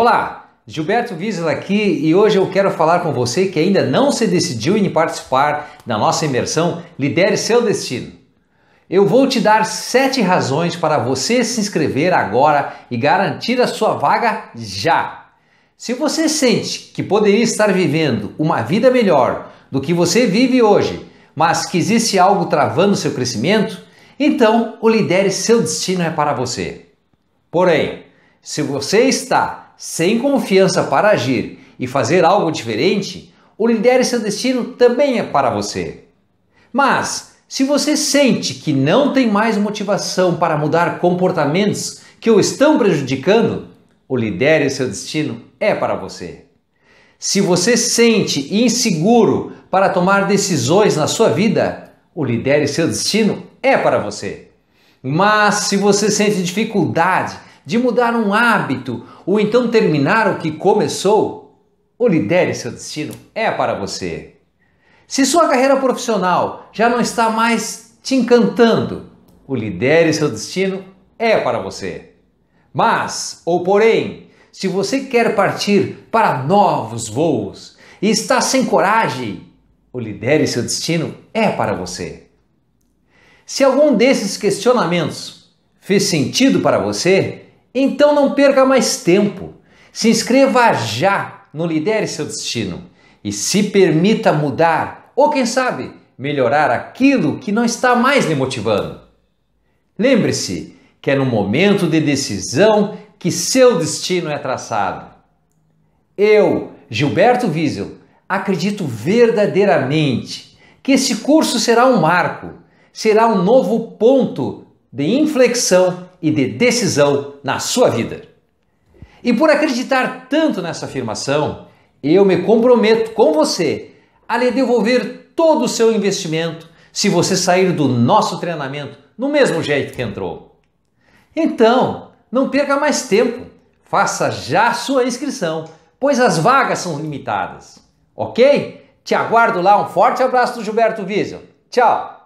Olá, Gilberto Wiesel aqui e hoje eu quero falar com você que ainda não se decidiu em participar da nossa imersão Lidere Seu Destino. Eu vou te dar sete razões para você se inscrever agora e garantir a sua vaga já. Se você sente que poderia estar vivendo uma vida melhor do que você vive hoje, mas que existe algo travando seu crescimento, então o Lidere Seu Destino é para você. Porém, se você está sem confiança para agir e fazer algo diferente, o Lidere Seu Destino também é para você. Mas, se você sente que não tem mais motivação para mudar comportamentos que o estão prejudicando, o Lidere Seu Destino é para você. Se você sente inseguro para tomar decisões na sua vida, o Lidere Seu Destino é para você. Mas se você sente dificuldade de mudar um hábito ou então terminar o que começou, O lidere seu destino, é para você. Se sua carreira profissional já não está mais te encantando, o lidere seu destino é para você. Mas, ou porém, se você quer partir para novos voos e está sem coragem, o lidere seu destino é para você. Se algum desses questionamentos fez sentido para você, então não perca mais tempo. Se inscreva já no Lidere Seu Destino e se permita mudar ou, quem sabe, melhorar aquilo que não está mais lhe motivando. Lembre-se que é no momento de decisão que seu destino é traçado. Eu, Gilberto Wiesel, acredito verdadeiramente que esse curso será um marco, será um novo ponto de inflexão e de decisão na sua vida. E por acreditar tanto nessa afirmação, eu me comprometo com você a lhe devolver todo o seu investimento se você sair do nosso treinamento no mesmo jeito que entrou. Então, não perca mais tempo, faça já sua inscrição, pois as vagas são limitadas. Ok? Te aguardo lá, um forte abraço do Gilberto Wiesel. Tchau!